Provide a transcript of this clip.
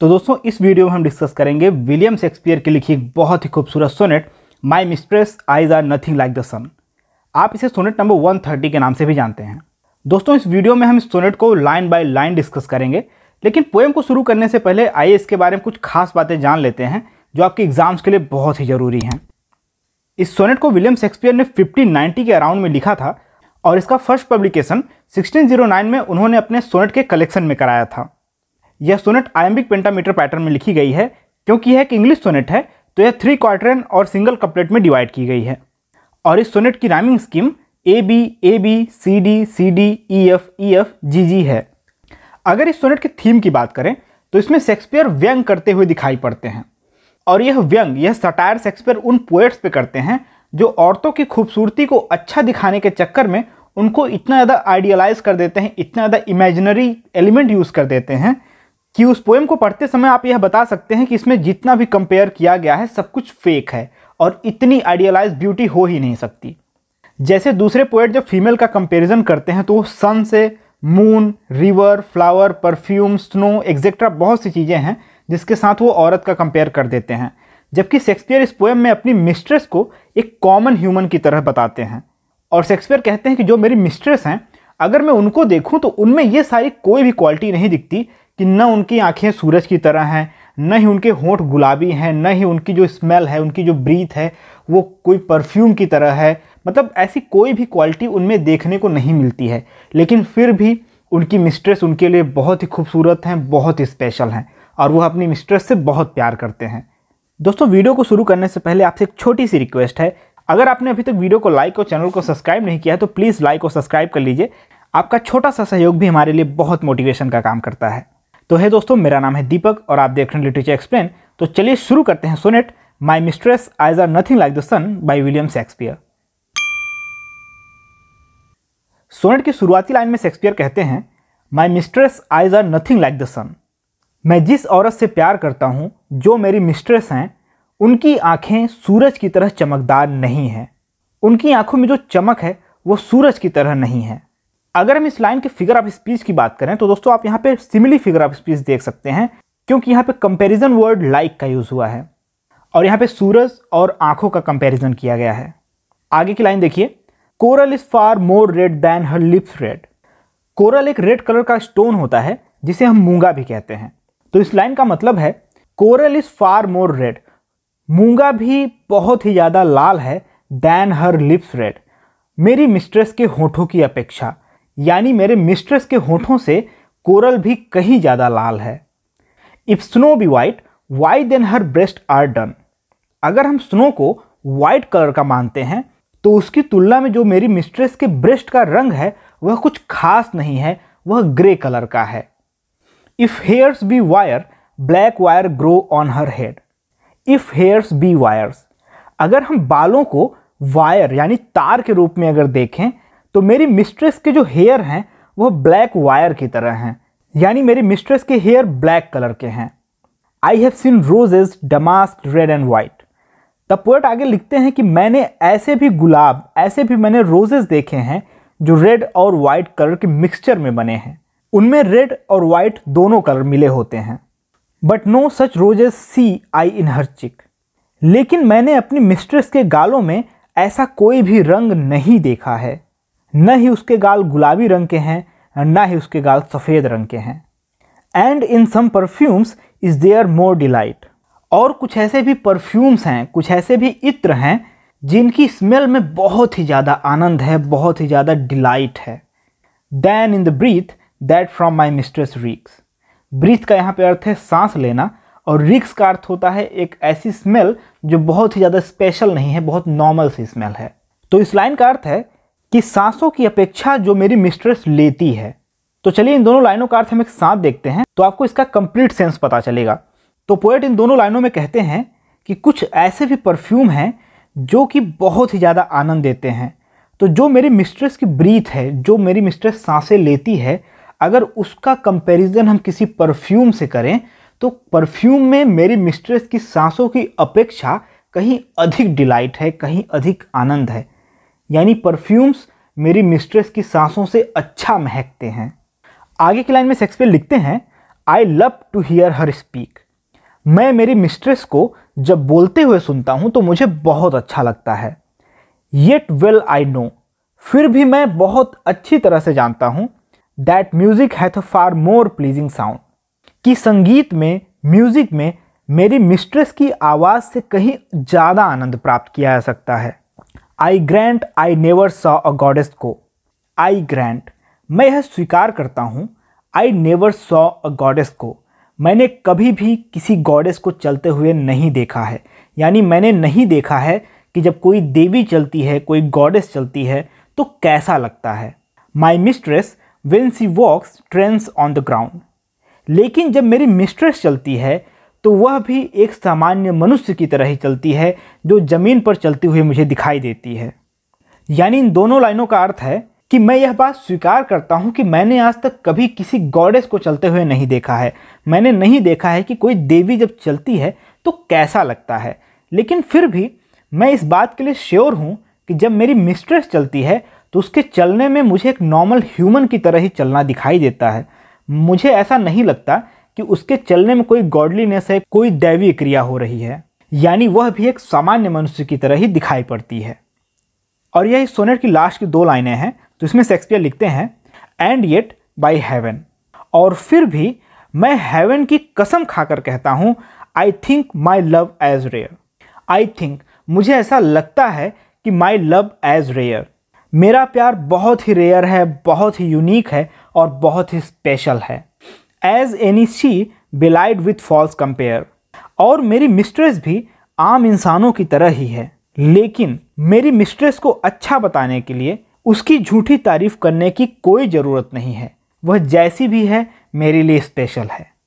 तो दोस्तों इस वीडियो में हम डिस्कस करेंगे विलियम शेक्सपियर की लिखी एक बहुत ही खूबसूरत sonnet my mistress eyes are nothing like the sun आप इसे सोनेट नंबर 130 के नाम से भी जानते हैं दोस्तों इस वीडियो में हम इस सोनेट को लाइन बाय लाइन डिस्कस करेंगे लेकिन पोएम को शुरू करने से पहले आइए इसके बारे में कुछ खास बातें जान लेते हैं जो आपके एग्जाम्स के लिए बहुत ही ज़रूरी हैं इस सोनेट को विलियम शेक्सपियर ने 1590 के अराउंड में लिखा था और इसका फर्स्ट पब्लिकेशन 1609 में उन्होंने अपने सोनेट के कलेक्शन में कराया था यह सोनेट आयम्बिक पेंटामीटर पैटर्न में लिखी गई है क्योंकि यह एक इंग्लिश सोनेट है तो यह थ्री क्वार्टरन और सिंगल कपलेट में डिवाइड की गई है और इस सोनेट की rhyming scheme A B A B C D C D E F E F G G है अगर इस सोनेट की थीम की बात करें तो इसमें शेक्सपियर व्यंग करते हुए दिखाई पड़ते हैं और यह व्यंग यह सटायर शेक्सपियर उन पोएट्स पे करते हैं जो औरतों की खूबसूरती को अच्छा दिखाने के चक्कर में उनको इतना ज़्यादा आइडियलाइज कर देते हैं इतना ज़्यादा इमेजिनरी एलिमेंट यूज़ कर देते हैं कि उस पोएम को पढ़ते समय आप यह बता सकते हैं कि इसमें जितना भी कंपेयर किया गया है सब कुछ फेक है और इतनी आइडियलाइज ब्यूटी हो ही नहीं सकती जैसे दूसरे पोएट जब फीमेल का कंपेरिजन करते हैं तो वो सन से moon river flower perfume snow etcetera बहुत सी चीज़ें हैं जिसके साथ वो औरत का कंपेयर कर देते हैं जबकि शेक्सपियर इस पोएम में अपनी मिस्ट्रेस को एक कॉमन ह्यूमन की तरह बताते हैं और शेक्सपियर कहते हैं कि जो मेरी मिस्ट्रेस हैं अगर मैं उनको देखूं तो उनमें ये सारी कोई भी क्वालिटी नहीं दिखती कि न उनकी आँखें सूरज की तरह हैं न ही उनके होंठ गुलाबी हैं न ही उनकी जो स्मेल है उनकी जो ब्रीथ है वो कोई परफ्यूम की तरह है मतलब ऐसी कोई भी क्वालिटी उनमें देखने को नहीं मिलती है लेकिन फिर भी उनकी मिस्ट्रेस उनके लिए बहुत ही खूबसूरत हैं बहुत ही स्पेशल हैं और वह अपनी मिस्ट्रेस से बहुत प्यार करते हैं दोस्तों वीडियो को शुरू करने से पहले आपसे एक छोटी सी रिक्वेस्ट है अगर आपने अभी तक वीडियो को लाइक और चैनल को सब्सक्राइब नहीं किया है तो प्लीज़ लाइक और सब्सक्राइब कर लीजिए आपका छोटा सा सहयोग भी हमारे लिए बहुत मोटिवेशन का काम करता है तो है दोस्तों मेरा नाम है दीपक और आप देख रहे हैं लिटरेचर एक्सप्लेन तो चलिए शुरू करते हैं sonnet my mistress eyes are nothing like the sun by William Shakespeare sonnet की शुरुआती लाइन में शेक्सपियर कहते हैं my mistress eyes are nothing like the sun मैं जिस औरत से प्यार करता हूँ जो मेरी मिस्ट्रेस हैं उनकी आँखें सूरज की तरह चमकदार नहीं हैं उनकी आँखों में जो चमक है वो सूरज की तरह नहीं है अगर हम इस लाइन के फिगर ऑफ स्पीच की बात करें तो दोस्तों आप यहाँ पे सिमिली फिगर ऑफ स्पीच देख सकते हैं क्योंकि यहाँ पे कंपैरिजन वर्ड लाइक का यूज़ हुआ है और यहाँ पे सूरज और आंखों का कंपैरिजन किया गया है आगे की लाइन देखिए coral is far more red than her lips red coral एक रेड कलर का स्टोन होता है जिसे हम मूंगा भी कहते हैं तो इस लाइन का मतलब है coral is far more red मूंगा भी बहुत ही ज़्यादा लाल है दैन हर लिप्स रेड मेरी मिस्ट्रेस के होठों की अपेक्षा यानी मेरे मिस्ट्रेस के होठों से कोरल भी कहीं ज़्यादा लाल है if snow be white why then her breast are dun अगर हम स्नो को वाइट कलर का मानते हैं तो उसकी तुलना में जो मेरी मिस्ट्रेस के ब्रेस्ट का रंग है वह कुछ खास नहीं है वह ग्रे कलर का है if hairs be wire black wire grow on her head if hairs be wires अगर हम बालों को वायर यानी तार के रूप में अगर देखें तो मेरी मिस्ट्रेस के जो हेयर हैं वह ब्लैक वायर की तरह हैं यानी मेरी मिस्ट्रेस के हेयर ब्लैक कलर के हैं I have seen roses damask red and white the poet आगे लिखते हैं कि मैंने ऐसे भी गुलाब ऐसे भी मैंने रोजेज देखे हैं जो रेड और वाइट कलर के मिक्सचर में बने हैं उनमें रेड और वाइट दोनों कलर मिले होते हैं but no such roses see I in her cheek लेकिन मैंने अपनी मिस्ट्रेस के गालों में ऐसा कोई भी रंग नहीं देखा है न ही उसके गाल गुलाबी रंग के हैं न ही उसके गाल सफ़ेद रंग के हैं and in some perfumes is there more delight और कुछ ऐसे भी परफ्यूम्स हैं कुछ ऐसे भी इत्र हैं जिनकी स्मेल में बहुत ही ज़्यादा आनंद है बहुत ही ज़्यादा डिलाइट है than in the breath that from my mistress reeks breath का यहाँ पे अर्थ है सांस लेना और रिक्स का अर्थ होता है एक ऐसी स्मेल जो बहुत ही ज़्यादा स्पेशल नहीं है बहुत नॉर्मल सी स्मेल है तो इस लाइन का अर्थ है कि सांसों की अपेक्षा जो मेरी मिस्ट्रेस लेती है तो चलिए इन दोनों लाइनों का अर्थ हम एक साथ देखते हैं तो आपको इसका कंप्लीट सेंस पता चलेगा तो पोएट इन दोनों लाइनों में कहते हैं कि कुछ ऐसे भी परफ्यूम हैं जो कि बहुत ही ज़्यादा आनंद देते हैं तो जो मेरी मिस्ट्रेस की ब्रीथ है जो मेरी मिस्ट्रेस सांसें लेती है अगर उसका कंपैरिजन हम किसी परफ्यूम से करें तो परफ्यूम में मेरी मिस्ट्रेस की सांसों की अपेक्षा कहीं अधिक डिलाइट है कहीं अधिक आनंद है यानी परफ्यूम्स मेरी मिस्ट्रेस की सांसों से अच्छा महकते हैं आगे की लाइन में शेक्सपियर लिखते हैं I love to hear her speak मैं मेरी मिस्ट्रेस को जब बोलते हुए सुनता हूँ तो मुझे बहुत अच्छा लगता है येट वेल आई नो फिर भी मैं बहुत अच्छी तरह से जानता हूँ that music hath a far more pleasing sound कि संगीत में म्यूज़िक में मेरी मिस्ट्रेस की आवाज़ से कहीं ज़्यादा आनंद प्राप्त किया जा सकता है I grant I never saw a goddess go I grant मैं यह स्वीकार करता हूँ I never saw a goddess go मैंने कभी भी किसी गॉडेस को चलते हुए नहीं देखा है यानी मैंने नहीं देखा है कि जब कोई देवी चलती है कोई गॉडेस चलती है तो कैसा लगता है my mistress when she walks treads on the ground लेकिन जब मेरी मिस्ट्रेस चलती है तो वह भी एक सामान्य मनुष्य की तरह ही चलती है जो ज़मीन पर चलती हुई मुझे दिखाई देती है यानी इन दोनों लाइनों का अर्थ है कि मैं यह बात स्वीकार करता हूँ कि मैंने आज तक कभी किसी गॉडेस को चलते हुए नहीं देखा है मैंने नहीं देखा है कि कोई देवी जब चलती है तो कैसा लगता है लेकिन फिर भी मैं इस बात के लिए श्योर हूँ कि जब मेरी मिस्ट्रेस चलती है तो उसके चलने में मुझे एक नॉर्मल ह्यूमन की तरह ही चलना दिखाई देता है मुझे ऐसा नहीं लगता कि उसके चलने में कोई गॉडलीनेस है कोई दैवीय क्रिया हो रही है यानी वह भी एक सामान्य मनुष्य की तरह ही दिखाई पड़ती है और यह सोनेट की लास्ट की दो लाइनें हैं तो इसमें शेक्सपियर लिखते हैं एंड येट बाई हेवन और फिर भी मैं हेवन की कसम खाकर कहता हूँ I think my love as rare I think मुझे ऐसा लगता है कि माई लव एज रेयर मेरा प्यार बहुत ही रेयर है बहुत ही यूनिक है और बहुत ही स्पेशल है as any she belied with false compare और मेरी मिस्ट्रेस भी आम इंसानों की तरह ही है लेकिन मेरी मिस्ट्रेस को अच्छा बताने के लिए उसकी झूठी तारीफ करने की कोई ज़रूरत नहीं है वह जैसी भी है मेरे लिए स्पेशल है